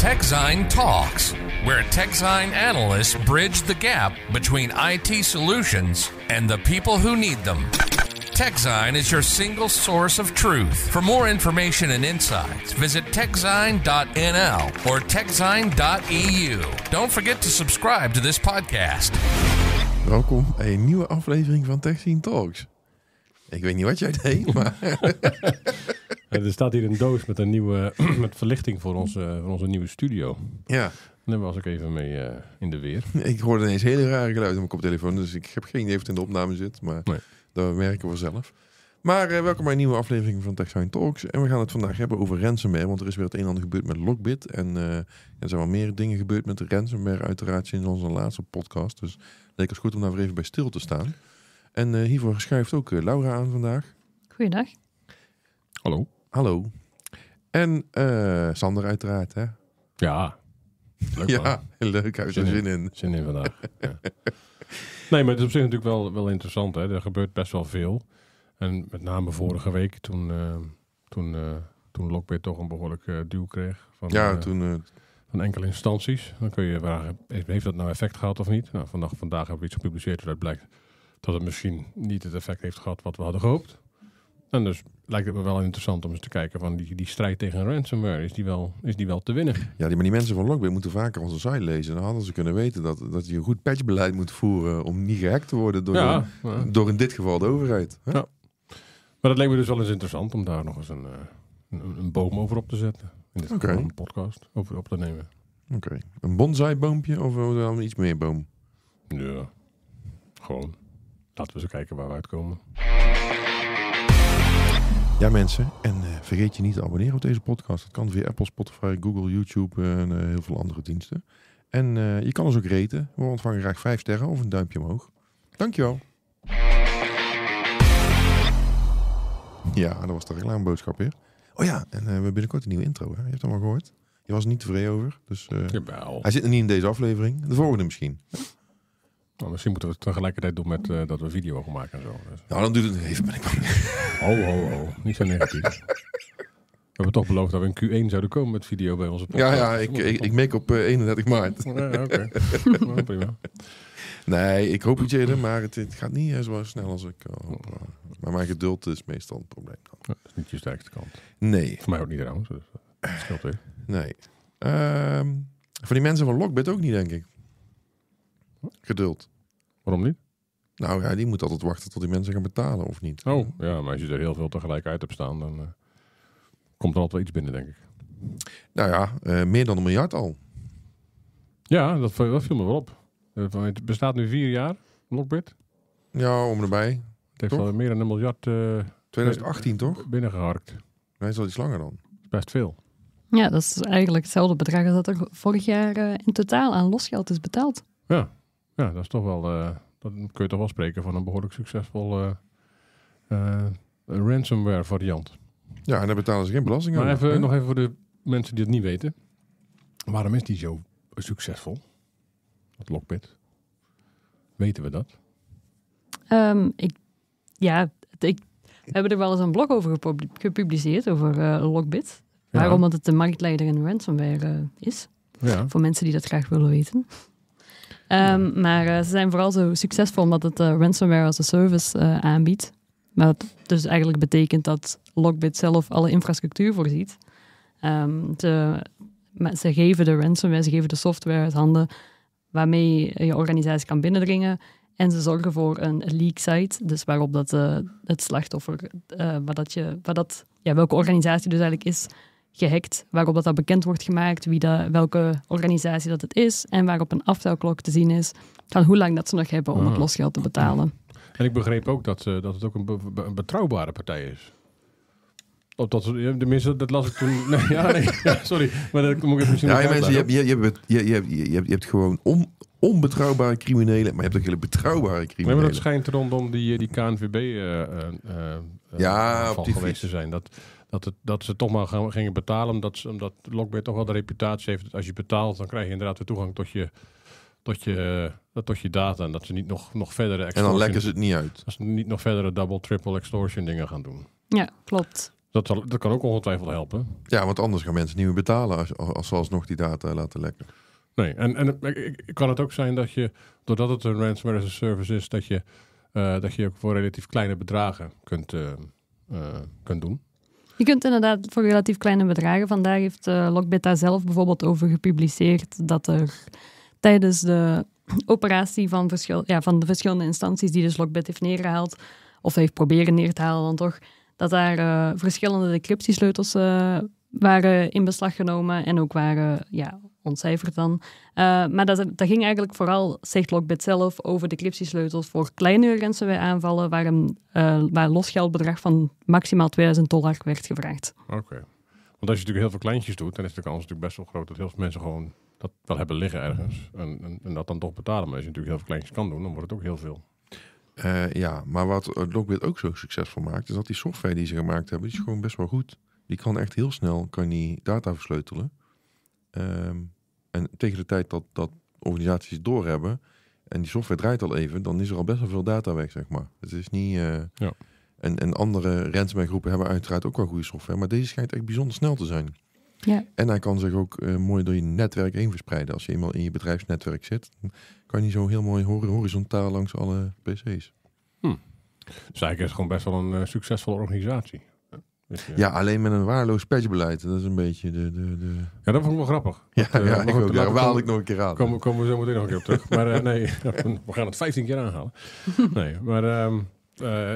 TechZine Talks, where TechZine analysts bridge the gap between IT solutions and the people who need them. TechZine is your single source of truth. For more information and insights, visit techzine.nl or techzine.eu. Don't forget to subscribe to this podcast. Welkom bij een nieuwe aflevering van TechZine Talks. Ik weet niet wat jij deed, maar... Eh, er staat hier een doos met een nieuwe met verlichting voor onze, eh, voor onze nieuwe studio. Ja. Daar was ik even mee eh, in de weer. Ik hoorde ineens hele rare geluiden op mijn koptelefoon. Dus ik heb geen idee of het in de opname zit. Maar dat merken we zelf. Maar welkom bij een nieuwe aflevering van TechSign Talks. En we gaan het vandaag hebben over ransomware. Want er is weer het een en ander gebeurd met Lockbit. En er zijn wel meer dingen gebeurd met ransomware uiteraard sinds onze laatste podcast. Dus het leek ons goed om daar weer even bij stil te staan. En hiervoor schuift ook Laura aan vandaag. Goeiedag. Hallo. Hallo. En eh, Sander uiteraard, hè? Ja. Leuk ja, leuk. je zin, zin in. Zin in vandaag. ja. Nee, maar het is op zich natuurlijk wel, wel interessant. Hè? Er gebeurt best wel veel. En met name vorige week toen, uh, toen, eh, toen Lockbit toch een behoorlijk duw kreeg. Van, ja, toen... van enkele instanties. Dan kun je vragen, heeft dat nou effect gehad of niet? Nou, vandaag, vandaag hebben we iets gepubliceerd waaruit blijkt dat het misschien niet het effect heeft gehad wat we hadden gehoopt. En dus lijkt het me wel interessant om eens te kijken van die, die strijd tegen ransomware. Is die, wel, is die wel te winnen? Ja, die, maar die mensen van Lockbit moeten vaker onze site lezen. Dan hadden ze kunnen weten dat, dat je een goed patchbeleid moet voeren om niet gehackt te worden door, door in dit geval de overheid. Ja. Maar dat leek me dus wel eens interessant om daar nog eens een, eh, een, boom over op te zetten. In dit geval een podcast over op te nemen. Oké. Een bonsaiboompje of dan iets meer boom? Ja, gewoon. Laten we eens kijken waar we uitkomen. Ja mensen, en eh, vergeet je niet te abonneren op deze podcast. Dat kan via Apple, Spotify, Google, YouTube eh, en eh, heel veel andere diensten. En je kan ons ook reten. We ontvangen graag vijf sterren of een duimpje omhoog. Dankjewel. Ja, dat was de reclameboodschap weer. Oh ja, en we hebben binnenkort een nieuwe intro. Hè? Je hebt hem al gehoord. Je was er niet tevreden over. Dus, Hij zit er niet in deze aflevering. De volgende misschien. Nou, misschien moeten we het tegelijkertijd doen met eh, dat we video gaan maken en zo. Dus. Nou, dan doet het even, ben ik bang. Oh, oh, oh. Niet zo negatief. We hebben toch beloofd dat we in Q1 zouden komen met video bij onze podcast. Ja, ja ik, ik, make op 31 eh, maart. Ja, oké. Nou, prima. Nee, ik hoop het eerder, maar het, gaat niet eh, zo snel als ik Maar mijn geduld is meestal een probleem. dat is niet je sterkste kant. Nee. Voor mij ook niet trouwens. dat dus, weer. Nee. Um, voor die mensen van Lockbit ook niet, denk ik. Geduld. Waarom niet? Nou ja, die moet altijd wachten tot die mensen gaan betalen, of niet? Oh, ja, maar als je er heel veel tegelijk uit hebt staan, dan eh, komt er altijd wel iets binnen, denk ik. Nou ja, eh, meer dan een miljard al. Ja, dat, dat viel me wel op. Eh, het bestaat nu vier jaar, Lockbit. Ja, om erbij. Het heeft al meer dan een miljard... 2018, toch? Binnengeharkt. Hij is al iets langer dan. Best veel. Ja, dat is eigenlijk hetzelfde bedrag als dat er vorig jaar in totaal aan losgeld is betaald. Ja, ja, dat is toch wel. Uh, dat kun je toch wel spreken van een behoorlijk succesvol eh, eh, ransomware variant. Ja, en daar betalen ze geen belasting maar even, nog even voor de mensen die het niet weten. Waarom is die zo succesvol? Dat Lockbit. Weten we dat? Ehm, ik, ja, ik, we hebben er wel eens een blog over gepubliceerd, over uh, Lockbit. Waarom? dat het de marktleider in ransomware is. Ja. Voor mensen die dat graag willen weten. Ehm, maar eh, ze zijn vooral zo succesvol omdat het eh, ransomware as a service eh, aanbiedt. Wat dus eigenlijk betekent dat Lockbit zelf alle infrastructuur voorziet. Ehm, ze, ze, geven de ransomware, ze geven de software uit handen waarmee je organisatie kan binnendringen. En ze zorgen voor een leak site, dus waarop dat, het slachtoffer, waar dat je, waar dat, ja, welke organisatie dus eigenlijk is, gehackt, waarop dat, bekend wordt gemaakt, wie dat, welke organisatie dat het is en waarop een aftelklok te zien is van hoe lang dat ze nog hebben om het ah. losgeld te betalen. En ik begreep ook dat, eh, dat het ook een, een betrouwbare partij is. Op dat, tenminste, dat las ik toen. Nee, ja, sorry. Maar dat moet ik even misschien. Ja, mensen, je, je, je, je, je, je, hebt gewoon onbetrouwbare criminelen, maar je hebt ook hele betrouwbare criminelen. maar dat schijnt rondom die, eh, die KNVB. Uh, eh, ja, op die geweest te zijn. Dat, dat, het, dat ze toch maar gingen betalen. Omdat, ze, omdat Lockbit toch wel de reputatie heeft dat als je betaalt, dan krijg je inderdaad weer toegang tot je, tot je, eh, tot je data. En dat ze niet nog, nog verdere En dan lekken ze het niet uit. Als ze niet nog verdere double, triple extortion dingen gaan doen. Ja, klopt. Dat, dat kan ook ongetwijfeld helpen. Ja, want anders gaan mensen niet meer betalen als, als ze alsnog die data laten lekken. Nee, en, en kan het ook zijn dat je, doordat het een ransomware as a service is, dat je, eh, dat je ook voor relatief kleine bedragen kunt, eh, kunt doen? Je kunt inderdaad voor relatief kleine bedragen. Vandaag heeft uh, eh, Lockbeta zelf bijvoorbeeld over gepubliceerd dat er tijdens de operatie van, verschil, ja, van de verschillende instanties die dus Lockbit heeft neergehaald, of heeft proberen neer te halen dan toch, dat daar eh, verschillende decryptiesleutels eh, waren in beslag genomen en ook waren ja, ontcijferd dan. Eh, maar dat, dat ging eigenlijk vooral, zegt Lockbit zelf, over de voor kleinere ransomware aanvallen, waar een uh, waar losgeldbedrag van maximaal 2000 dollar werd gevraagd. Oké. Want als je natuurlijk heel veel kleintjes doet, dan is de kans natuurlijk best wel groot dat heel veel mensen gewoon dat wel hebben liggen ergens. En, en, dat dan toch betalen. Maar als je natuurlijk heel veel kleintjes kan doen, dan wordt het ook heel veel. Eh, ja, maar wat Lockbit ook zo succesvol maakt, is dat die software die ze gemaakt hebben, die is gewoon best wel goed. Die kan echt heel snel kan die data versleutelen. Ehm, en tegen de tijd dat, dat organisaties doorhebben en die software draait al even, dan is er al best wel veel data weg, zeg maar. Het is niet. Eh, ja. en, en andere ransomware groepen hebben uiteraard ook wel goede software, maar deze schijnt echt bijzonder snel te zijn. Ja. En hij kan zich ook eh, mooi door je netwerk heen verspreiden. Als je eenmaal in je bedrijfsnetwerk zit, kan je zo heel mooi horizontaal langs alle PC's. Hm. Dus eigenlijk is het gewoon best wel een eh, succesvolle organisatie ja. alleen met een waarloos patchbeleid. Dat is een beetje de... de, de... Ja, dat vond ik wel grappig. Ja, dat, eh, ja, ik ik nog een keer aan. Komen, komen we zo meteen nog een keer op terug. maar eh, nee, we gaan het 15 keer aanhalen. nee, maar... Ehm, eh,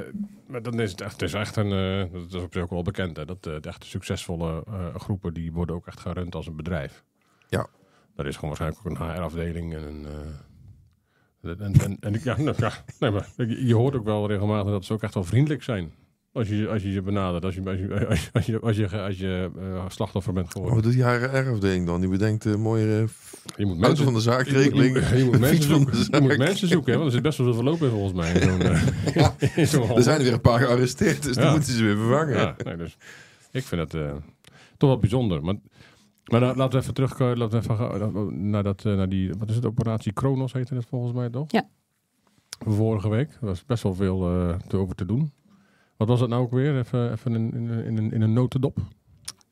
maar dan is het echt, het is echt een, dat is op zich ook wel bekend, hè, dat de, echt succesvolle groepen, die worden ook echt gerund als een bedrijf. Ja. Daar is gewoon waarschijnlijk ook een HR-afdeling en en, en, en, ja, nou, ja nee, maar je hoort ook wel regelmatig dat ze ook echt wel vriendelijk zijn als je, als je je benadert, als je, als je, als je, als je, als je eh, slachtoffer bent geworden. Wat oh, doet die hr ding dan? Die bedenkt uh, mooie uh, je moet mensen, van de zaakrekening. Je, je, moet mensen zoeken, je moet mensen zoeken, hè, want er zit best wel veel verloop in volgens mij. ja. er zijn er weer een paar gearresteerd, dus ja. dan moeten ze weer vervangen. Ja, nee, dus, ik vind dat toch wel bijzonder. Maar, maar laten we even terugkomen laten we even naar, dat, naar die, wat is het, operatie Kronos heette het volgens mij toch? Ja. Vorige week, er was best wel veel te, over te doen. Wat was dat nou ook weer? Even, even in, in, in, in een notendop.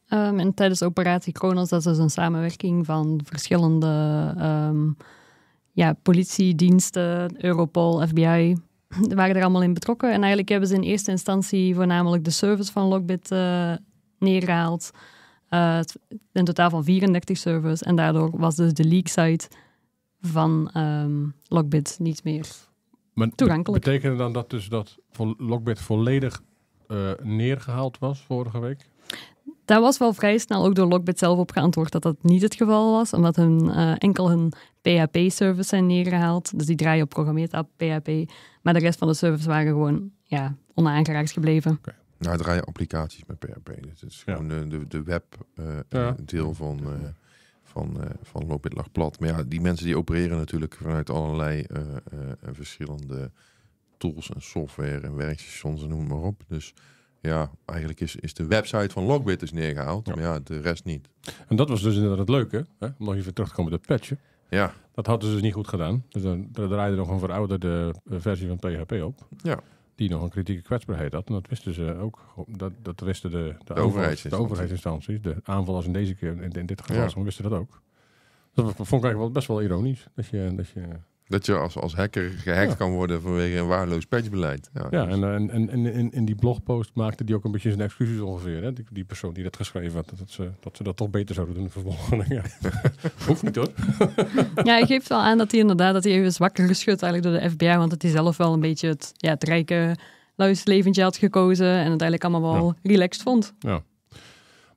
Um, en tijdens Operatie Kronos, dat is dus een samenwerking van verschillende ehm, ja, politiediensten, Europol, FBI, waren er allemaal in betrokken. En eigenlijk hebben ze in eerste instantie voornamelijk de service van Lockbit uh, eh, neergehaald. Uh, in totaal van 34 servers. En daardoor was dus de leak site van ehm, Lockbit niet meer maar toegankelijk. Betekende dan dat dus dat Lockbit volledig eh, neergehaald was vorige week? Daar was wel vrij snel ook door Lockbit zelf op geantwoord dat dat niet het geval was, omdat hun, eh, enkel hun php service zijn neergehaald. Dus die draaien op programmeertaal PHP, maar de rest van de servers waren gewoon ja, onaangeraakt gebleven. Okay. Nou, draaien applicaties met PHP. Dus het is gewoon de, de, de web-deel eh, van van, uh, van Logbit lag plat. Maar ja, die mensen die opereren natuurlijk vanuit allerlei eh, eh, verschillende tools en software en werkstations en noem maar op. Dus ja, eigenlijk is, is de website van Logbit dus neergehaald, maar ja, de rest niet. En dat was dus inderdaad het leuke, hè? om nog even terug te komen dat patchen. Ja. Dat hadden ze dus niet goed gedaan. Dus dan, dan draaide nog een verouderde versie van PHP op. Ja die nog een kritieke kwetsbaarheid had. En dat wisten ze ook. Dat, dat wisten de, de, de overheidsinstanties. De overheidsinstanties. De aanvallers in deze keer, in, in dit geval, ja. wisten dat ook. Dat vond ik eigenlijk best wel ironisch. Dat je, dat je dat je als, als hacker gehackt kan worden vanwege een waardeloos patchbeleid. Ja, dus- en, en, en, in, in die blogpost maakte die ook een beetje zijn excuses ongeveer. Hè? Die, persoon die dat geschreven had, dat ze dat, ze dat toch beter zouden doen vervolgens. Ja. Hoeft niet hoor. ja, hij geeft wel aan dat hij inderdaad dat hij even zwakker geschud eigenlijk door de FBI. Want dat hij zelf wel een beetje het, ja, het rijke luisleventje had gekozen. En het eigenlijk allemaal wel relaxed vond. Ja.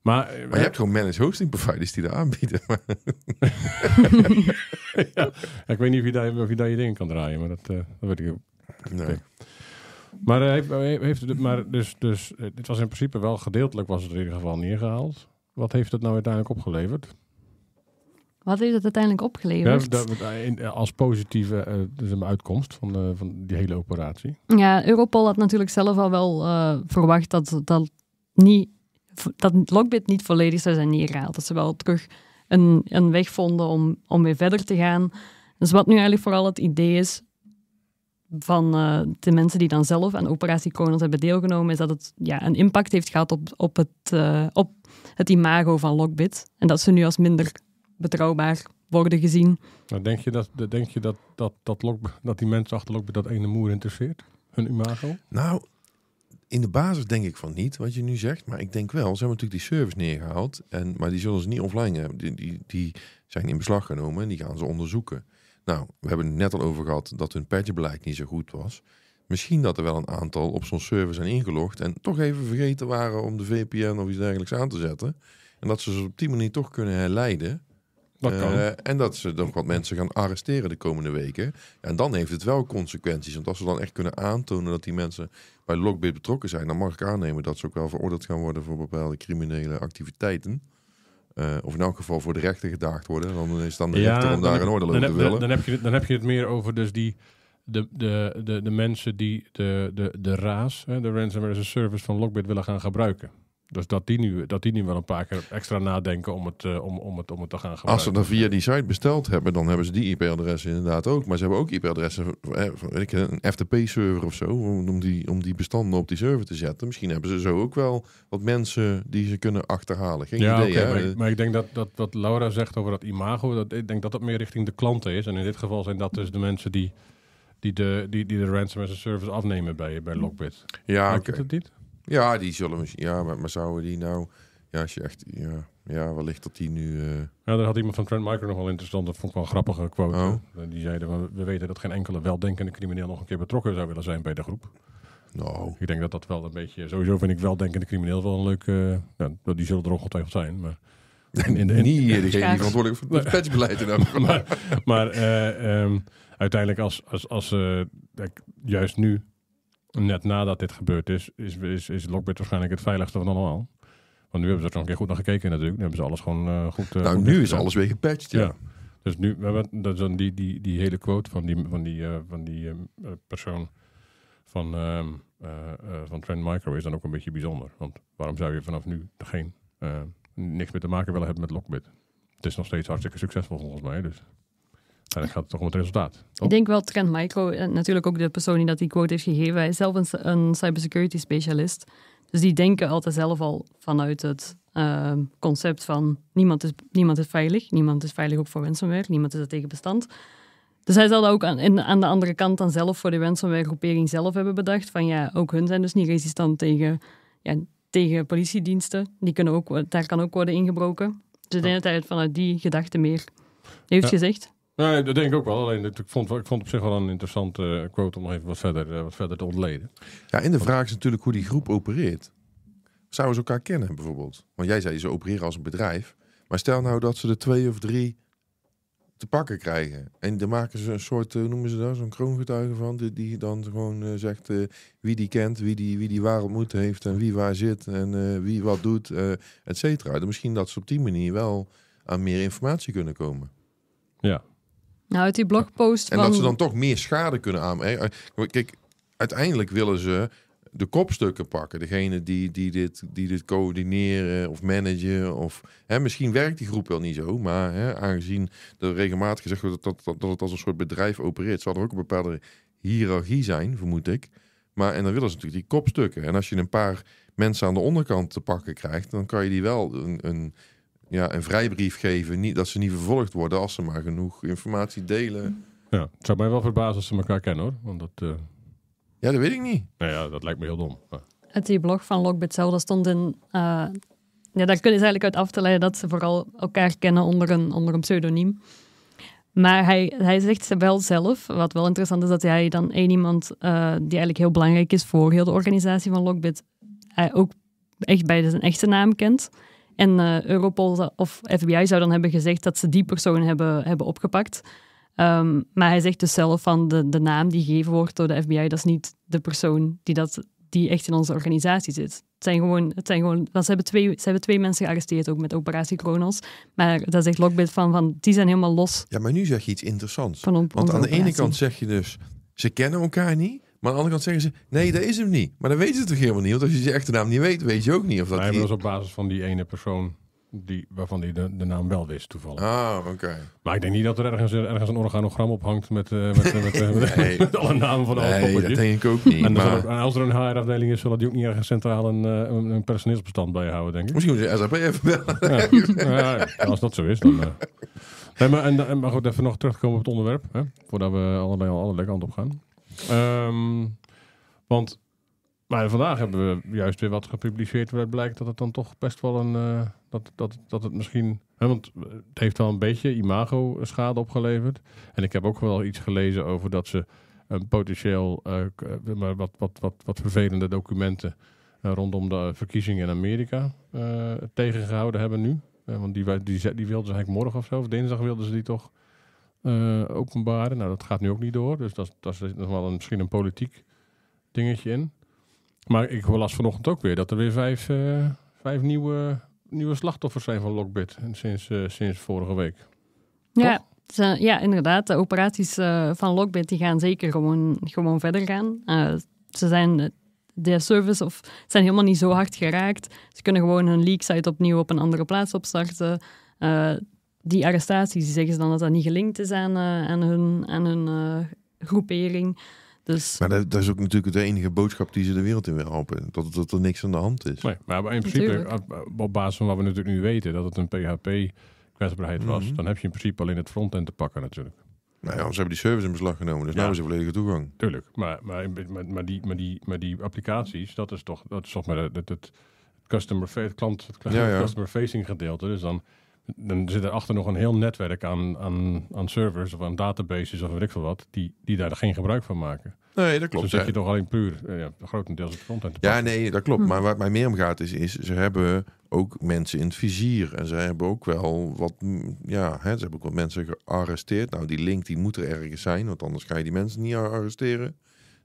Maar, je hebt gewoon managed hosting providers die dat aanbieden. ik weet niet of je, daar, of je daar je dingen kan draaien, maar dat, eh, dat weet ik ook. Maar, uh, heeft, eh, maar dus, dus, dit was in principe wel gedeeltelijk was het in ieder geval neergehaald. Wat heeft het nou uiteindelijk opgeleverd? Wat heeft het uiteindelijk opgeleverd? dat, als positieve uh, uitkomst van, van die hele operatie. Ja, Europol had natuurlijk zelf al wel verwacht dat dat niet dat Lockbit niet volledig zou zijn neergehaald. Dat ze wel terug een, een weg vonden om, om weer verder te gaan. Dus wat nu eigenlijk vooral het idee is van eh, de mensen die dan zelf aan Operatie Kronos hebben deelgenomen, is dat het ja, een impact heeft gehad op, op, het, eh, op het imago van Lockbit. En dat ze nu als minder betrouwbaar worden gezien. Nou, denk je, dat, denk je dat, dat, dat, Lockbit, dat die mensen achter Lockbit dat ene moer interesseert? Hun imago? Nou, in de basis denk ik van niet, wat je nu zegt. Maar ik denk wel, ze hebben natuurlijk die service neergehaald. En, maar die zullen ze niet offline hebben. Die, die, die zijn in beslag genomen en die gaan ze onderzoeken. Nou, we hebben het net al over gehad dat hun patchbeleid niet zo goed was. Misschien dat er wel een aantal op zo'n server zijn ingelogd en toch even vergeten waren om de VPN of iets dergelijks aan te zetten. En dat ze ze op die manier toch kunnen herleiden. Eh, en dat ze dan wat mensen gaan arresteren de komende weken. En dan heeft het wel consequenties. Want als ze dan echt kunnen aantonen dat die mensen bij Lockbit betrokken zijn, dan mag ik aannemen dat ze ook wel veroordeeld gaan worden voor bepaalde criminele activiteiten. Eh, of in elk geval voor de rechter gedaagd worden. Dan is dan de rechter om daar een oordeel over te willen. Dan heb, je, dan heb je het meer over dus die, de, de, de, de mensen die de, de, de RAAS, de Ransomware as a Service van Lockbit willen gaan gebruiken. Dus dat die, nu, dat die nu wel een paar keer extra nadenken om het, eh, om, om, het, om het te gaan gebruiken. Als ze dan via die site besteld hebben, dan hebben ze die IP-adressen inderdaad ook. Maar ze hebben ook IP-adressen eh, van weet ik, een FTP-server of zo. Om die, om die bestanden op die server te zetten. Misschien hebben ze zo ook wel wat mensen die ze kunnen achterhalen. Geen ja, idee. maar, ik, maar, ik, denk dat, dat wat Laura zegt over dat imago, dat, ik denk dat dat meer richting de klanten is. En in dit geval zijn dat dus de mensen die die de, die, die de ransom as a service afnemen bij, bij Lockbit. Ja, okay. het niet? Ja, die zullen Ja, maar, zouden die nou. Ja, als je echt. Ja, ja wellicht dat die nu. Uh... Ja, daar had iemand van Trent Micro nog wel interessant. Dat vond ik wel een grappige quote. Oh. Die zeiden: We weten dat geen enkele weldenkende crimineel nog een keer betrokken zou willen zijn bij de groep. Nou. Ik denk dat dat wel een beetje. Sowieso vind ik weldenkende crimineel wel een leuke. Uh, die zullen er ongetwijfeld zijn. Maar. In, de, in, niet degene die verantwoordelijk voor het patchbeleid en maar maar eh, ehm, uiteindelijk als, als, als eh, juist nu net nadat dit gebeurd is, is, is, is Lockbit waarschijnlijk het veiligste van allemaal. Want nu hebben ze er nog een keer goed naar gekeken natuurlijk. Nu hebben ze alles gewoon eh, goed... Eh, nou, nu is alles weer gepatcht, ja. Dus nu, dat dan die, die, die hele quote van die, van die, eh, van die ehm, persoon van, ehm, van Trend Micro is dan ook een beetje bijzonder. Want waarom zou je vanaf nu geen, niks meer te maken willen hebben met Lockbit? Het is nog steeds hartstikke succesvol volgens mij, dus dat gaat toch om het resultaat. Ik denk wel Trent Micro, eh, natuurlijk ook de persoon die dat die quote heeft gegeven, hij is zelf een, cybersecurity specialist. Dus die denken altijd zelf al vanuit het ehm, concept van niemand is, niemand is veilig, niemand is veilig ook voor ransomware, niemand is er tegen bestand. Dus hij zal ook aan, aan, de andere kant dan zelf voor de ransomware groepering zelf hebben bedacht. Van ja, ook hun zijn dus niet resistant tegen, ja, tegen politiediensten. Die kunnen ook, daar kan ook worden ingebroken. Dus ik denk vanuit die gedachte meer heeft gezegd. Nee, dat denk ik ook wel. Alleen ik vond, ik vond op zich wel een interessante eh, quote om nog even wat verder, eh, wat verder te ontleden. Ja, en de vraag is natuurlijk hoe die groep opereert. Zouden ze elkaar kennen bijvoorbeeld? Want jij zei ze opereren als een bedrijf. Maar stel nou dat ze er twee of drie te pakken krijgen. En dan maken ze een soort, eh, noemen ze daar, zo'n kroongetuige van. Die, die dan gewoon zegt wie die kent, wie die, wie die waar ontmoet heeft en wie waar zit en wie wat doet, et cetera. misschien dat ze op die manier wel aan meer informatie kunnen komen. Ja, nou, uit die blogpost. En dat ze dan toch meer schade kunnen aan. Eh, kijk, uiteindelijk willen ze de kopstukken pakken. Degene die, die, dit, die dit coördineren of managen. Of, hè, misschien werkt die groep wel niet zo. Maar hè, aangezien er regelmatig gezegd wordt dat, dat, dat het als een soort bedrijf opereert, zal er ook een bepaalde hiërarchie zijn, vermoed ik. Maar en dan willen ze natuurlijk die kopstukken. En als je een paar mensen aan de onderkant te pakken krijgt, dan kan je die wel een, een ja, een vrijbrief geven. Niet, dat ze niet vervolgd worden als ze maar genoeg informatie delen. Ja, het zou mij wel verbazen als ze elkaar kennen hoor. Want dat, eh, Ja, dat weet ik niet. Nou ja, dat lijkt me heel dom. Het die blog van Lockbit zelf, daar stond in... Eh, ja, daar kun je eigenlijk uit af te leiden dat ze vooral elkaar kennen onder een, onder een pseudoniem. Maar hij, hij zegt ze wel zelf, wat wel interessant is, dat hij dan één iemand eh, die eigenlijk heel belangrijk is voor heel de organisatie van Lockbit, hij ook echt bij zijn echte naam kent. En uh, Europol of FBI zou dan hebben gezegd dat ze die persoon hebben, hebben opgepakt. Ehm, maar hij zegt dus zelf van de, de naam die gegeven wordt door de FBI, dat is niet de persoon die, dat, die echt in onze organisatie zit. Het zijn gewoon, het zijn gewoon ze, hebben twee, ze hebben twee mensen gearresteerd ook met operatie Kronos. Maar daar zegt Lockbit van, van, die zijn helemaal los. Ja, maar nu zeg je iets interessants. Want aan de ene kant zeg je dus, ze kennen elkaar niet. Maar aan de andere kant zeggen ze, nee, dat is hem niet. Maar dan weten ze toch helemaal niet. Want als je je echte naam niet weet, weet je ook niet. Of dat Hij was op basis van die ene persoon die, waarvan hij de, naam wel wist, toevallig. Ah, oké. Maar ik denk niet dat er ergens, ergens een organogram op hangt met, uh, met, eh, eh, met, nee. alle namen van alle Nee, dat denk ik ook niet. En, maar... als er een HR-afdeling is, zullen die ook niet ergens centraal een, een personeelsbestand bijhouden, denk ik. Misschien moet je SAP even bellen. Ja. als dat zo is, dan... Nee, maar, en, maar goed, even nog terugkomen op het onderwerp, hè, voordat we al alle kanten op gaan. Ehm, want maar nou vandaag hebben we juist weer wat gepubliceerd waaruit blijkt dat het dan toch best wel een. Eh, dat, dat, dat het misschien. Hè, want het heeft wel een beetje imago-schade opgeleverd. En ik heb ook wel iets gelezen over dat ze een potentieel. maar eh, eh, wat, wat, wat, wat vervelende documenten. rondom de verkiezingen in Amerika tegengehouden hebben nu. want die, die, die wilden ze eigenlijk morgen of zo, of dinsdag wilden ze die toch eh, openbaren. Nou, dat gaat nu ook niet door. Dus daar dat zit nog wel een, misschien een politiek dingetje in. Maar ik las vanochtend ook weer dat er weer vijf, eh, vijf nieuwe, nieuwe slachtoffers zijn van Lockbit sinds, eh, sinds vorige week. Ja. ja, inderdaad. De operaties van Lockbit die gaan zeker gewoon, gewoon verder gaan. ze zijn de service of zijn helemaal niet zo hard geraakt. Ze kunnen gewoon hun leaksite site opnieuw op een andere plaats opstarten die arrestaties, die zeggen ze dan dat dat niet gelinkt is aan, eh, aan hun, aan hun eh, groepering. Dus... Maar dat, is ook natuurlijk de enige boodschap die ze de wereld in willen helpen. Dat, dat er niks aan de hand is. Nee, maar in principe, eh, op basis van wat we natuurlijk nu weten, dat het een PHP-kwetsbaarheid was, mhm. dan heb je in principe alleen het frontend te pakken natuurlijk. Nou ja, ze hebben die service in beslag genomen, dus nou ja. nou is er volledige toegang. Tuurlijk, maar, maar, maar, die, maar, die, maar die applicaties, dat is toch, dat is toch maar het, customer, het klant, customer facing gedeelte. Dus dan dan zit achter nog een heel netwerk aan, aan, aan servers of aan databases of weet ik veel wat, die, die daar geen gebruik van maken. Nee, dat klopt. Dus dan je toch alleen puur eh, ja, grotendeels het content. Ja, nee, dat klopt. Hm. Maar wat mij meer om gaat is, is ze hebben ook mensen in het vizier. En ze hebben ook wel wat, ja, hè, ze hebben ook wat mensen gearresteerd. Nou, die link die moet er ergens zijn, want anders ga je die mensen niet arresteren.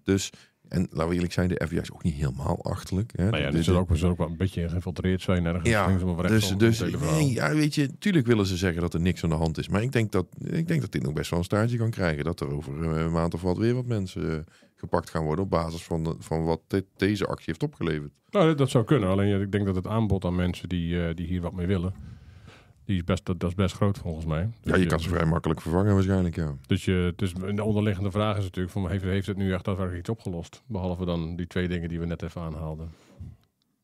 Dus en laten we eerlijk zijn, de FBI is ook niet helemaal achterlijk. Hè? Maar ja, dus zullen ook, ook wel een beetje geïnfiltreerd zijn. Ergens ja, dus, dus nee, ja, weet je, tuurlijk willen ze zeggen dat er niks aan de hand is. Maar ik denk dat, ik denk dat dit nog best wel een staartje kan krijgen. Dat er over eh, een maand of wat weer wat mensen eh, gepakt gaan worden op basis van, eh, van wat dit, deze actie heeft opgeleverd. Nou, dat, zou kunnen. Alleen ik denk dat het aanbod aan mensen die, die hier wat mee willen die is best, dat, is best groot volgens mij. Dus ja, je, kan ze vrij makkelijk vervangen waarschijnlijk, ja. Dus, je, dus de onderliggende vraag is natuurlijk, van, heeft, heeft het nu echt daadwerkelijk iets opgelost? Behalve dan die twee dingen die we net even aanhaalden.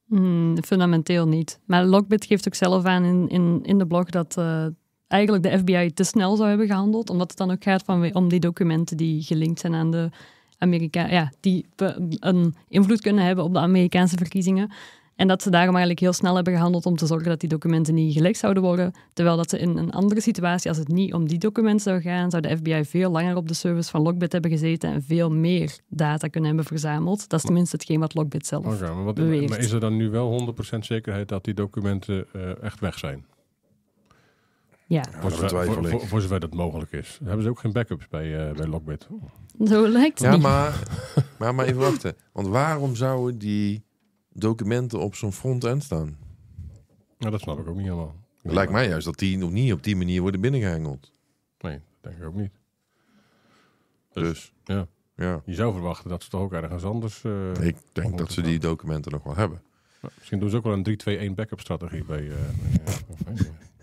Hmm, fundamenteel niet. Maar Lockbit geeft ook zelf aan in, in, in de blog dat eh, eigenlijk de FBI te snel zou hebben gehandeld. Omdat het dan ook gaat van, om die documenten die gelinkt zijn aan de Amerika, ja, die een invloed kunnen hebben op de Amerikaanse verkiezingen. En dat ze daarom eigenlijk heel snel hebben gehandeld om te zorgen dat die documenten niet gelekt zouden worden. Terwijl dat ze in een andere situatie, als het niet om die documenten zou gaan, zou de FBI veel langer op de service van Lockbit hebben gezeten en veel meer data kunnen hebben verzameld. Dat is tenminste hetgeen wat Lockbit zelf okay, maar, beweert. maar is er dan nu wel 100% zekerheid dat die documenten eh, echt weg zijn? Ja. voor, zover, dat mogelijk is. Hebben ze ook geen backups bij, uh, bij Lockbit? Zo lijkt het Ja, Maar, maar, maar even wachten. Want waarom zouden die documenten op zo'n front-end staan. Nou, dat snap ik ook niet helemaal. lijkt mij juist dat die nog niet op die manier worden binnengehengeld. Nee, dat denk ik ook niet. Dus, dus ja. ja. Je zou verwachten dat ze toch ook ergens anders... Uh, ik denk dat ze die documenten nog wel hebben. Nou, misschien doen ze ook wel een 3-2-1 backup strategie bij... Uh,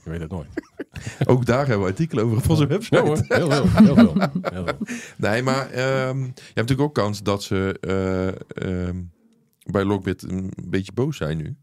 je weet het nooit. ook daar hebben we artikelen over op onze website. Heel, heel, heel Nee, maar ehm, je hebt natuurlijk ook kans dat ze... Ehm, bij Lockbit een beetje boos zijn nu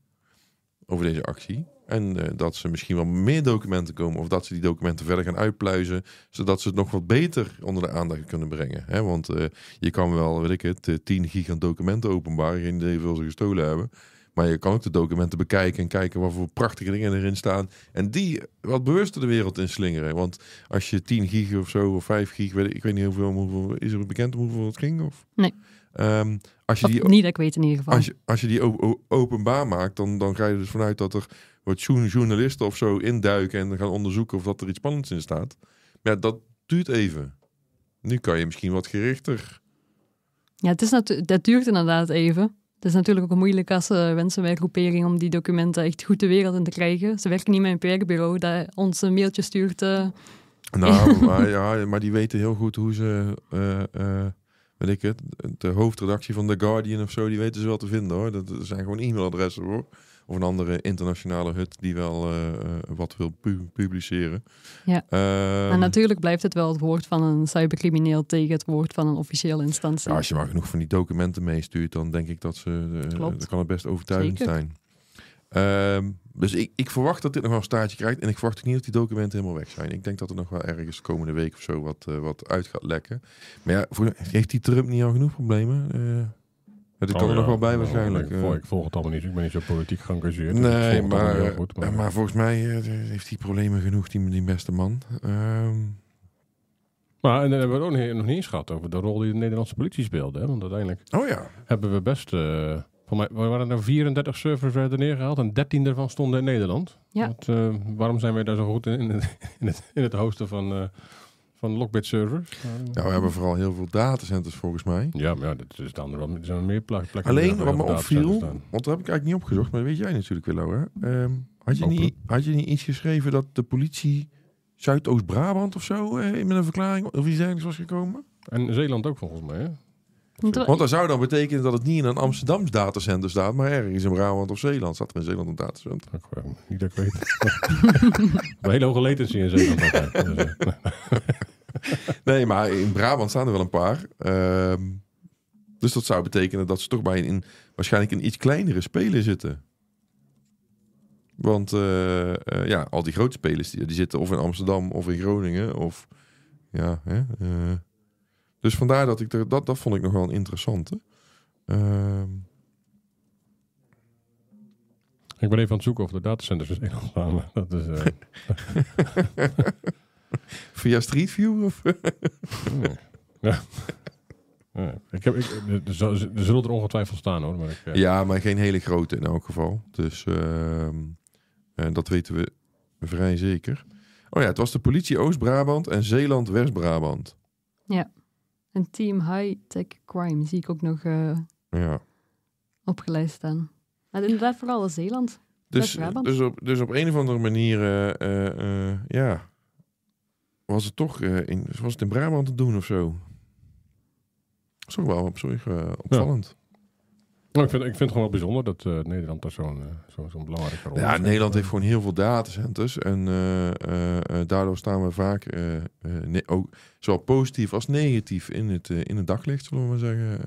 over deze actie. En eh, dat ze misschien wel meer documenten komen. Of dat ze die documenten verder gaan uitpluizen. Zodat ze het nog wat beter onder de aandacht kunnen brengen. Hè? Want eh, je kan wel, weet ik het, 10 eh, gigant documenten openbaar Geen idee hoeveel ze gestolen hebben. Maar je kan ook de documenten bekijken en kijken wat voor prachtige dingen erin staan. En die wat bewuster de wereld in slingeren. Want als je 10 gig of zo, of 5 gig, weet ik, weet niet hoeveel, hoeveel is er bekend om hoeveel het ging? Of? Nee. Ehm, als je die, niet ik weet in ieder geval. Als je, als je die openbaar maakt, dan, dan ga je dus vanuit dat er wat journalisten of zo induiken en gaan onderzoeken of dat er iets spannends in staat. Maar dat duurt even. Nu kan je misschien wat gerichter. Ja, het is dat duurt inderdaad even. Het is natuurlijk ook moeilijk als uh, eh, groepering om die documenten echt goed de wereld in te krijgen. Ze werken niet met een pr dat ons een mailtje stuurt. Eh. Nou, maar, ja, maar die weten heel goed hoe ze eh, weet ik het, de hoofdredactie van The Guardian of zo, die weten ze wel te vinden hoor. Dat zijn gewoon e-mailadressen hoor. Of een andere internationale hut die wel eh, eh, wat wil publiceren. Ja. Um, ehm, en nou, natuurlijk blijft het wel het woord van een cybercrimineel tegen het woord van een officiële instantie. als je maar genoeg van die documenten meestuurt, dan denk ik dat ze. Eh, dat kan het best overtuigend zijn. Um, dus ik, ik verwacht dat dit nog wel een staartje krijgt. En ik verwacht ook niet dat die documenten helemaal weg zijn. Ik denk dat er nog wel ergens komende week of zo wat, eh, wat uit gaat lekken. Maar ja, voor, heeft die Trump niet al genoeg problemen? Uh, dat kan oh er nog wel bij nou, waarschijnlijk. ik, volg, eh. ik, volg, het allemaal niet. Ik ben niet zo politiek geëngageerd. Nee, maar, maar, volgens mij heeft hij problemen genoeg, die, die beste man. Ehm. Maar en dan hebben we het ook nog niet eens gehad over de rol die de Nederlandse politie speelde. Hè? Want uiteindelijk oh, ja. hebben we best... Voor mij waren er 34 servers werden neergehaald en 13 daarvan stonden in Nederland. Ja. Eh, waarom zijn wij daar zo goed in, in, het, in, het, hosten van, uh, van Lockbit servers? Nou, we hebben vooral heel veel datacenters volgens mij. Ja, maar ja, dat is dan er zijn meer plekken. Alleen wat me opviel, want dat heb ik eigenlijk niet opgezocht, maar dat weet jij natuurlijk wel hoor. Ehm, had, je niet, had je niet iets geschreven dat de politie Zuidoost-Brabant of zo eh, met een verklaring of iets dergelijks was gekomen? En Zeeland ook volgens mij. Hè? Want dat zou dan betekenen dat het niet in een Amsterdams datacenter staat, maar ergens in Brabant of Zeeland. Staat er in Zeeland een datacenter? Ik, eh, niet dat ik weet. een hele hoge latency in Zeeland. Dus, eh, nee, maar in Brabant staan er wel een paar. Ehm, dus dat zou betekenen dat ze toch bij een, waarschijnlijk een iets kleinere speler zitten. Want eh, ja, al die grote spelers die, zitten of in Amsterdam of in Groningen of ja, hè, dus vandaar dat ik er, dat, dat vond ik nog wel een interessante. Uh... Ik ben even aan het zoeken of de datacenters in Engels waren. Dat is, eh, Via Street View? Of? ja. Ik heb, ik, er zullen er ongetwijfeld staan hoor. Maar ik, eh, Ja, maar geen hele grote in elk geval. Dus ehm, dat weten we vrij zeker. Oh ja, het was de politie Oost-Brabant en Zeeland West-Brabant. Ja. En Team High-Tech Crime zie ik ook nog uh, ja. opgelijst staan. Maar inderdaad vooral in Zeeland. Dus, dus, op, dus op een of andere manier, eh, eh, ja, was het toch in, was het in Brabant te doen of zo. Dat is toch wel op, sorry, opvallend. Nou, ik, vind, ik vind het gewoon wel bijzonder dat eh, Nederland daar zo'n zo, eh, zo belangrijke rol Ja, Nederland heeft gewoon heel veel datacenters. En eh, daardoor staan we vaak ook zowel positief als negatief in het, in het daglicht, zullen we maar zeggen.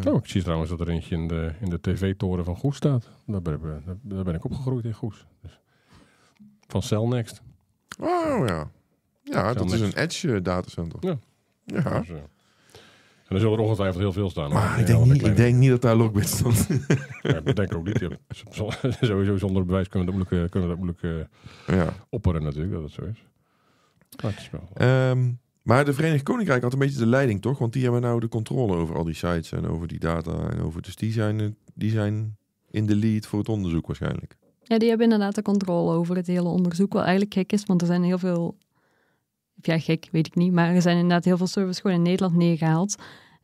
Toch oh, ik zie trouwens dat er eentje in de, in de tv-toren van Goes staat. Daar ben, daar, daar ben ik opgegroeid in Goes. Dus van Cellnext. Oh ja. Ja, dat is een edge datacenter. Ja. ja. Dus, en er zullen er ongetwijfeld heel veel staan. Maar ik denk, niet, ik denk niet dat daar Lockbit stond. Ja, ik denk ook niet. Sowieso zonder bewijs kunnen we dat moeilijk, eh, kunnen dat moeilijk eh, ja. opperen natuurlijk, dat het zo is. Maar, is wel... Ehm, maar de Verenigd Koninkrijk had een beetje de leiding, toch? Want die hebben nou de controle over al die sites en over die data. En over, dus die zijn, eh, die zijn in de lead voor het onderzoek waarschijnlijk. Ja, die hebben inderdaad de controle over het hele onderzoek. Wat eigenlijk gek is, want er zijn heel veel ja, gek, weet ik niet. Maar er zijn inderdaad heel veel servers gewoon in Nederland neergehaald.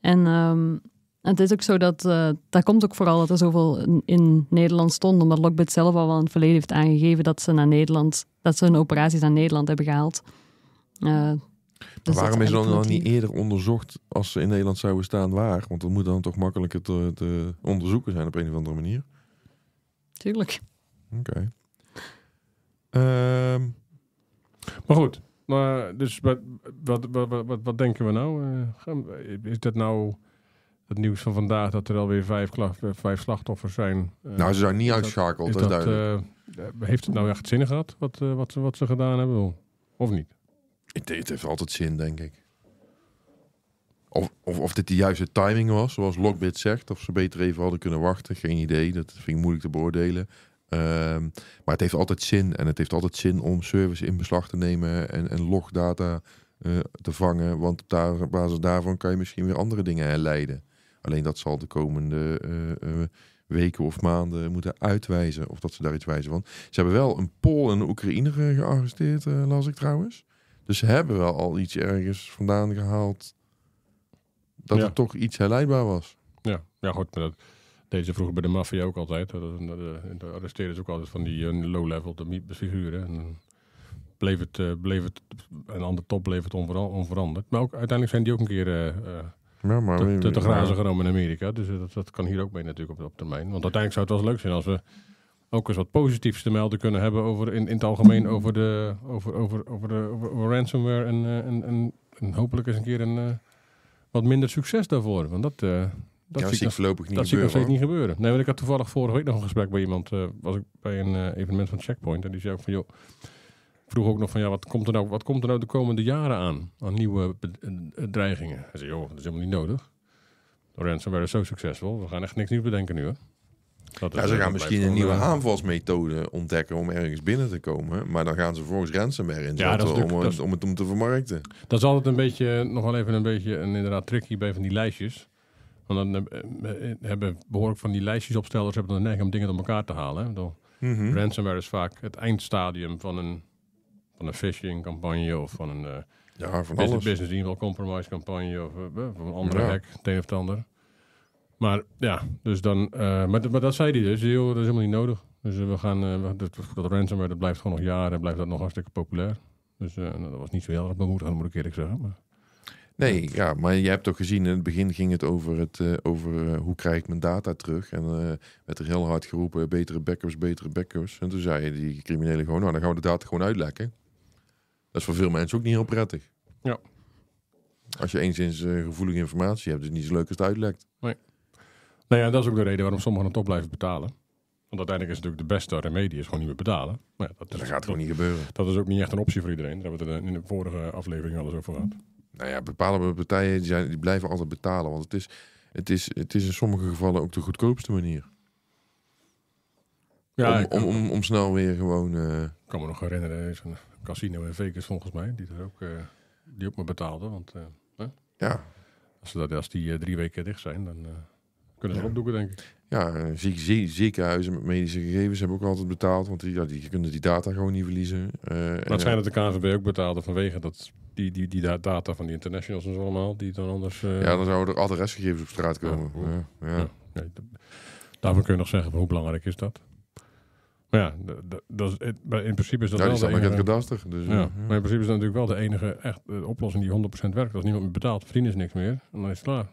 En ehm, het is ook zo dat, uh, eh, daar komt ook vooral dat er zoveel in, Nederland stond, omdat Lockbit zelf al wel in het verleden heeft aangegeven dat ze naar Nederland, dat ze hun operaties naar Nederland hebben gehaald. Uh, waarom is dat dan niet eerder onderzocht als ze in Nederland zouden staan waar? Want dat moet dan toch makkelijker eh, te, onderzoeken zijn op een of andere manier? Tuurlijk. Oké. Ehm, maar goed, maar dus wat, wat, wat, wat, denken we nou? Eh, is dat nou het nieuws van vandaag dat er alweer vijf, eh, vijf slachtoffers zijn? Eh, nou, ze zijn niet uitschakeld. dat, dat, heeft het nou echt zin gehad wat, wat, ze, wat ze gedaan hebben? Of niet? Het, het heeft altijd zin, denk ik. Of, of, of dit de juiste timing was, zoals Lockbit zegt. Of ze beter even hadden kunnen wachten, geen idee. Dat vind ik moeilijk te beoordelen. Ehm, maar het heeft altijd zin. En het heeft altijd zin om service in beslag te nemen en, logdata eh, te vangen. Want daar, op basis daarvan kan je misschien weer andere dingen herleiden. Alleen dat zal de komende eh, eh, weken of maanden moeten uitwijzen. Of dat ze daar iets wijzen. Want ze hebben wel een Pool en een Oekraïner gearresteerd, las ik trouwens. Dus ze hebben wel al iets ergens vandaan gehaald. Dat er toch iets herleidbaar was. Ja, ja goed. Maar dat, deden ze vroeger bij de maffia ook altijd. Eh, eh, daar arresteren ze ook altijd van die eh, low-level figuren. En bleef het, bleef het, een andere top bleef het onveranderd. Maar ook, uiteindelijk zijn die ook een keer uh, ja, maar te, grazen genomen in Amerika. Dus dat, dat kan hier ook mee natuurlijk op, termijn. Want uiteindelijk zou het wel leuk zijn als we ook eens wat positiefs te melden kunnen hebben over in, in het algemeen over de over, over, over de ransomware en, en, hopelijk eens een keer een wat minder succes daarvoor. Want dat, dat is zie voorlopig niet gebeuren. ik nog steeds niet gebeuren. Nee, want ik had toevallig vorige week nog een gesprek bij iemand. Eh, was ik bij een eh, evenement van Checkpoint. En die zei ook van, joh, vroeg ook nog van, ja, wat komt er nou, wat komt er nou de komende jaren aan? Aan nieuwe eh, dreigingen. Hij zei, joh, dat is helemaal niet nodig. De ransomware is zo succesvol. We gaan echt niks nieuws bedenken nu, Hè. Dat ja, ze gaan misschien een nieuwe aanvalsmethode ontdekken om ergens binnen te komen. Maar dan gaan ze volgens ransomware in ja, om, om, het, om te vermarkten. Dat is altijd een beetje, nog wel even een beetje een inderdaad tricky bij van die lijstjes. Want dan eh, eh, hebben behoorlijk van die opsteller's hebben dan neiging om dingen door elkaar te halen. Mhm. Ransomware is vaak het eindstadium van een, van een phishing campagne of van een eh, ja, van business, alles. business email compromise campagne of van een andere ja. hack, het een of het ander. Maar ja, dus dan, maar, maar, dat zei hij dus, dat is helemaal niet nodig. Dus we gaan, dat, dat, ransomware dat blijft gewoon nog jaren, blijft dat nog een hartstikke populair. Dus nou, dat was niet zo heel erg bemoedigend, moet ik eerlijk zeggen. Maar... Nee, ja, maar je hebt toch gezien, in het begin ging het over, het, eh, over eh, hoe krijg ik mijn data terug. En uh, werd er heel hard geroepen, betere backups, betere backups. En toen zeiden die criminelen gewoon, nou dan gaan we de data gewoon uitlekken. Dat is voor veel mensen ook niet heel prettig. Ja. Als je eens eens gevoelige informatie hebt, dus het niet zo leuk als het uitlekt. Nee. Nou ja, dat is ook de reden waarom sommigen het op blijven betalen. Want uiteindelijk is het natuurlijk de beste remedie is gewoon niet meer betalen. Maar ja, dat, gaat gewoon niet gebeuren. Dat is ook niet echt een optie voor iedereen. Daar hebben we het in de vorige aflevering alles over gehad nou ja, bepaalde partijen die, zijn, die blijven altijd betalen. Want het is, het, is, het is in sommige gevallen ook de goedkoopste manier. Ja, om, om, snel weer gewoon. Eh, ik kan me nog herinneren, een casino in Vegas volgens mij, die ook, eh, die ook me betaalde. Want eh, ja. als, dat, als die drie weken dicht zijn, dan kunnen denk ik. Ja, eh, ziekenhuizen met medische gegevens hebben ook altijd betaald, want die, ja, die kunnen die data gewoon niet verliezen. Eh, maar het zijn eh, dat de KNVB ook betaalde vanwege dat die, die, die data van die internationals en zo allemaal, die dan anders... Ja, dan zouden er adresgegevens op straat komen. Ja, ja. daarvoor kun je nog zeggen, hoe belangrijk is dat? Maar ja, dat is, in principe is dat ja, wel de enige... Het kadaster, dus, ja, Maar in principe is dat natuurlijk wel de enige echt, oplossing die 100% werkt. Als niemand meer betaalt, vriend, is niks meer en dan is het klaar.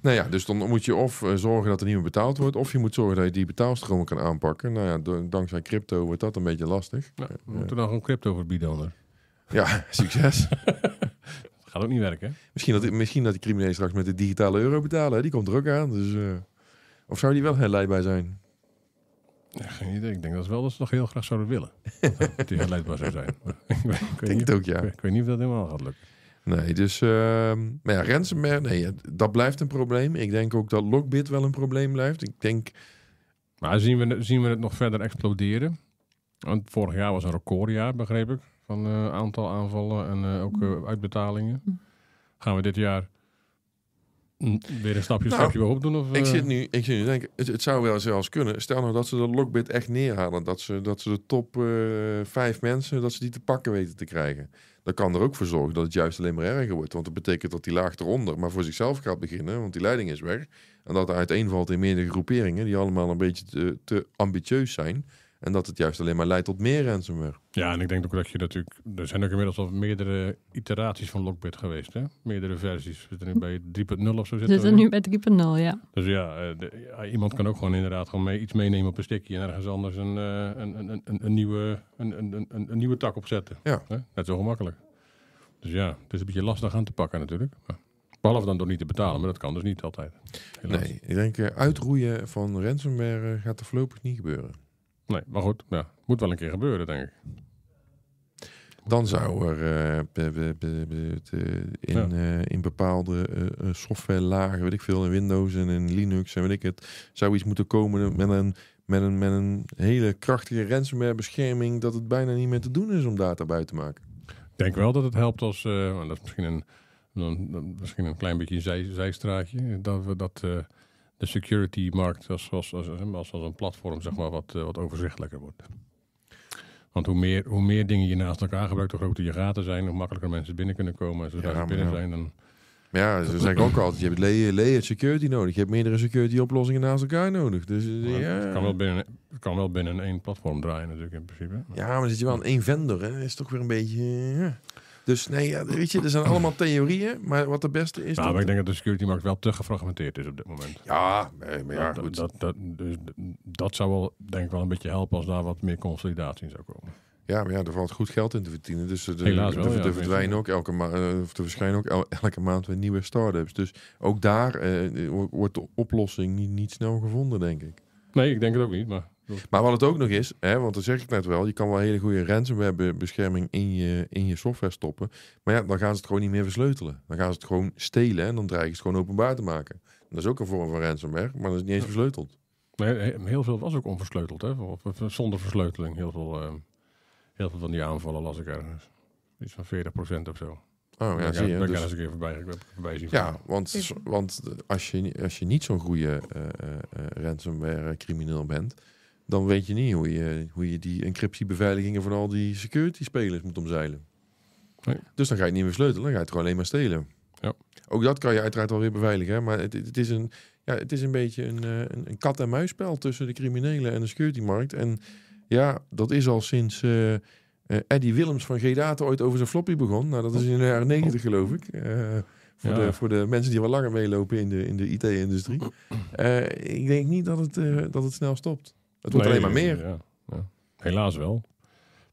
Nou ja, dus dan moet je of eh, zorgen dat er niet meer betaald wordt, of je moet zorgen dat je die betaalstromen kan aanpakken. Nou ja, dankzij crypto wordt dat een beetje lastig. Eh, we moeten eh. dan gewoon crypto verbieden onder. Ja, succes. Gaat ook niet werken. Misschien dat, misschien dat die criminelen straks met de digitale euro betalen. Die komt er ook aan. Dus, of zou die wel herleidbaar zijn? Ja, geen idee. Ik denk dat ze wel dat ze nog heel graag zouden willen. dat die herleidbaar zou zijn. ik, weet, denk niet, het ook, ja. Ik, ik, weet niet of dat helemaal gaat lukken. Nee, dus uh, maar ja, ransomware, nee, dat blijft een probleem. Ik denk ook dat Lockbit wel een probleem blijft. Ik denk... Maar zien we, zien we het nog verder exploderen? Want vorig jaar was een recordjaar, begreep ik, van uh, aantal aanvallen en eh, ook eh, mm. uitbetalingen. Mm. Gaan we dit jaar Weer een stapje, nou, doen? Of, ik, zit eh? nu, ik zit nu denk het, het zou wel zelfs kunnen. Stel nou dat ze de Lockbit echt neerhalen. Dat ze, dat ze de top uh, vijf mensen, dat ze die te pakken weten te krijgen. Dat kan er ook voor zorgen dat het juist alleen maar erger wordt. Want dat betekent dat die laag eronder maar voor zichzelf gaat beginnen. Want die leiding is weg. En dat er uiteenvalt in meerdere groeperingen die allemaal een beetje te, te ambitieus zijn. En dat het juist alleen maar leidt tot meer ransomware. Ja, en ik denk ook dat je natuurlijk. Er zijn ook inmiddels al meerdere iteraties van Lockbit geweest. Hè? Meerdere versies. We zitten nu bij 3.0 of zo. Zitten we zitten nu bij 3.0, ja. Dus eh, ja, iemand kan ook gewoon inderdaad gewoon mee, iets meenemen op een stikje. En ergens anders eh, een, een, een, een, nieuwe, een, een, een, nieuwe tak opzetten. Ja. Net zo gemakkelijk. Dus ja, het is een beetje lastig aan te pakken natuurlijk. Maar behalve dan door niet te betalen, maar dat kan dus niet altijd. Nee, ik denk eh, uitroeien van ransomware gaat er voorlopig niet gebeuren. Nee, maar goed, ja, moet wel een keer gebeuren, denk ik. Dan zou er in, bepaalde uh, softwarelagen, weet ik veel, in Windows en in Linux en weet ik het, zou iets moeten komen met een, met een, met een hele krachtige ransomware-bescherming dat het bijna niet meer te doen is om data buiten te maken. Ik denk wel dat het helpt als, eh, dat misschien een, misschien een klein beetje een zijstraatje, dat we dat de security-markt als, als, als, eh, als, een platform zeg maar, wat, eh, wat overzichtelijker wordt. Want hoe meer, hoe meer dingen je naast elkaar gebruikt, hoe groter je gaten zijn, hoe makkelijker mensen binnen kunnen komen. Als ze ja, binnen zijn, dan... Ja, ze zijn ook altijd. Je hebt layered security nodig. Je hebt meerdere security oplossingen naast elkaar nodig. Dus, eh, ja. het, kan wel binnen, kan wel binnen één platform draaien natuurlijk in principe. Ja, maar zit je wel aan één vendor. Hè? is toch weer een beetje... Dus nee, ja, weet je, er zijn allemaal theorieën. Maar wat de beste is. Nou, maar ik denk dat de security markt wel te gefragmenteerd is op dit moment. Ja, nee, maar ja, goed. Dat, dat, dus, dat zou wel, denk ik, wel een beetje helpen als daar wat meer consolidatie in zou komen. Ja, maar ja, er valt goed geld in te verdienen. Dus er, Helaas wel, er, verdwijnen ook elke maand, eh, of er verschijnen ook elke maand weer nieuwe start-ups. Dus ook daar eh, wordt de oplossing niet, niet snel gevonden, denk ik. Nee, ik denk het ook niet, maar maar wat het ook nog is, hè, want dat zeg ik net wel, je kan wel hele goede ransomware-bescherming in je, in je software stoppen. Maar ja, dan gaan ze het gewoon niet meer versleutelen. Dan gaan ze het gewoon stelen en dan dreigen ze het gewoon openbaar te maken. dat is ook een vorm van ransomware, maar dat is niet eens versleuteld. Nee, heel veel was ook onversleuteld, hè? zonder versleuteling. Heel veel, ehm, heel veel van die aanvallen las ik ergens. Iets van 40% of zo. Oh, ja, zie je. Daar dus, een keer voorbij, zien. Ja, want, want als, je, als je niet zo'n goede eh, eh, eh, ransomware crimineel bent, dan weet je niet hoe je, hoe je die encryptiebeveiligingen van al die security spelers moet omzeilen. Nee. Dus dan ga je het niet meer sleutelen, dan ga je het gewoon alleen maar stelen. Ja. Ook dat kan je uiteraard alweer weer beveiligen, maar het, het, is een, ja, het is een beetje een, eh, een, een kat- en muisspel tussen de criminelen en de securitymarkt. En ja, dat is al sinds eh, eh, Eddie Willems van G-Data ooit over zijn floppy begon. Nou, dat is in de jaren negentig oh. geloof ik. voor, de, voor de mensen die wat langer meelopen in de, in de IT-industrie. ik denk niet dat het, dat het snel stopt. Het wordt alleen maar meer. Ja, Helaas wel.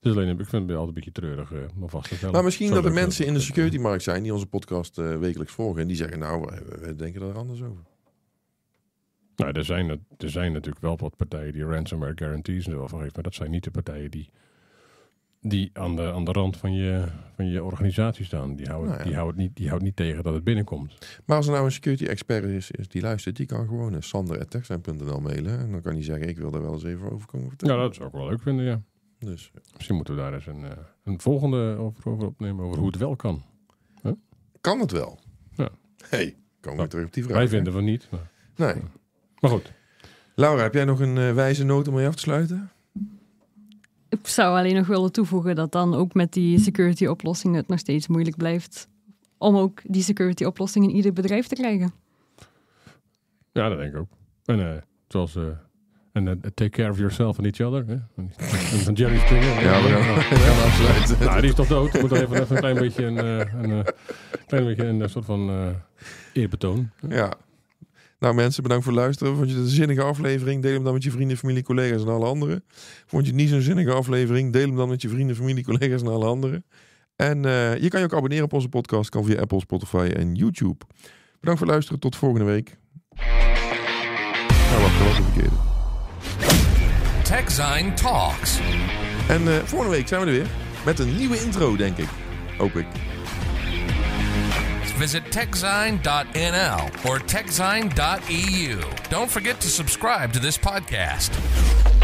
is alleen, ik vind het altijd een beetje treurig eh, maar vast Maar misschien dat er mensen in de securitymarkt zijn die onze podcast eh, wekelijks volgen. En die zeggen, nou, we denken er anders over. Nou, er zijn, er zijn natuurlijk wel wat partijen die ransomware guarantees en zo afgeven. Maar dat zijn niet de partijen die die aan de, aan de rand van je, van je organisatie staan. Die houdt, nou die, houdt niet, die houdt niet tegen dat het binnenkomt. Maar als er nou een security expert is, die luistert, die kan gewoon naar Sander@techzijn.nl mailen. En dan kan hij zeggen, ik wil daar wel eens even over komen vertellen. Ja, dat zou ik wel leuk vinden, ja. Dus. Misschien moeten we daar eens een, eh, een volgende over, over opnemen, over hoe het wel kan. Kan het wel? Ja. hey, komen we nou, terug op die vraag. Wij vinden hè? van niet. Nee. Maar goed. Laura, heb jij nog een eh, wijze noot om mee af te sluiten? Ik zou alleen nog willen toevoegen dat dan ook met die security oplossingen het nog steeds moeilijk blijft om ook die security oplossing in ieder bedrijf te krijgen. Ja, dat denk ik ook. En uh, eh, zoals uh, eh, en eh, take care of yourself and each other. Van Jerry Springer. Ja, maar ja, Nou, die is toch dood. Moet moeten even, even een klein beetje een, een klein beetje een soort van eerbetoon. Ja. Nou mensen, bedankt voor het luisteren. Vond je het een zinnige aflevering? Deel hem dan met je vrienden, familie, collega's en alle anderen. Vond je het niet zo'n zinnige aflevering? Deel hem dan met je vrienden, familie, collega's en alle anderen. En eh, je kan je ook abonneren op onze podcast. Kan via Apple, Spotify en YouTube. Bedankt voor het luisteren. Tot volgende week. Nou, wacht, dat was Talks. En eh, volgende week zijn we er weer. Met een nieuwe intro, denk ik. Hoop ik. visit techzine.nl or techzine.eu. Don't forget to subscribe to this podcast.